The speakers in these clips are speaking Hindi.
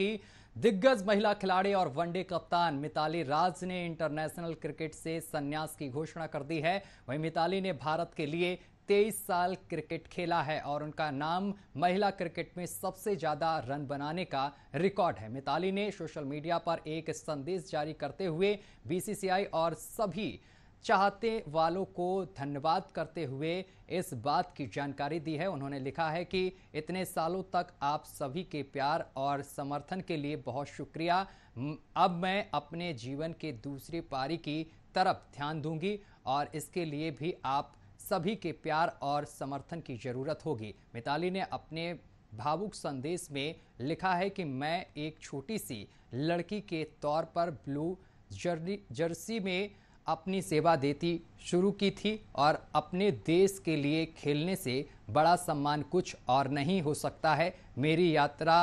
की दिग्गज महिला खिलाड़ी और वनडे कप्तान मिताली राज ने इंटरनेशनल क्रिकेट से संन्यास की घोषणा कर दी है वहीं मिताली ने भारत के लिए तेईस साल क्रिकेट खेला है और उनका नाम महिला क्रिकेट में सबसे ज्यादा रन बनाने का रिकॉर्ड है मिताली ने सोशल मीडिया पर एक संदेश जारी करते हुए बीसीसीआई और सभी चाहते वालों को धन्यवाद करते हुए इस बात की जानकारी दी है उन्होंने लिखा है कि इतने सालों तक आप सभी के प्यार और समर्थन के लिए बहुत शुक्रिया अब मैं अपने जीवन के दूसरी पारी की तरफ ध्यान दूंगी और इसके लिए भी आप सभी के प्यार और समर्थन की ज़रूरत होगी मिताली ने अपने भावुक संदेश में लिखा है कि मैं एक छोटी सी लड़की के तौर पर ब्लू जर्सी में अपनी सेवा देती शुरू की थी और अपने देश के लिए खेलने से बड़ा सम्मान कुछ और नहीं हो सकता है मेरी यात्रा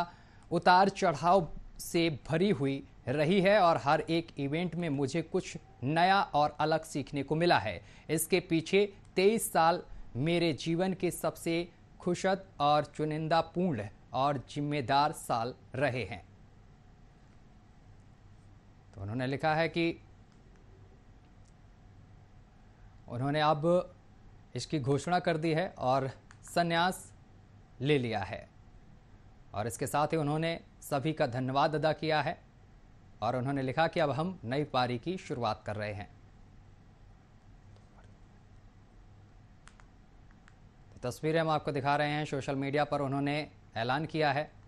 उतार चढ़ाव से भरी हुई रही है और हर एक इवेंट में मुझे कुछ नया और अलग सीखने को मिला है इसके पीछे तेईस साल मेरे जीवन के सबसे खुशद और चुनिंदापूर्ण और जिम्मेदार साल रहे हैं तो उन्होंने लिखा है कि उन्होंने अब इसकी घोषणा कर दी है और संन्यास ले लिया है और इसके साथ ही उन्होंने सभी का धन्यवाद अदा किया है और उन्होंने लिखा कि अब हम नई पारी की शुरुआत कर रहे हैं तो तस्वीरें हम आपको दिखा रहे हैं सोशल मीडिया पर उन्होंने ऐलान किया है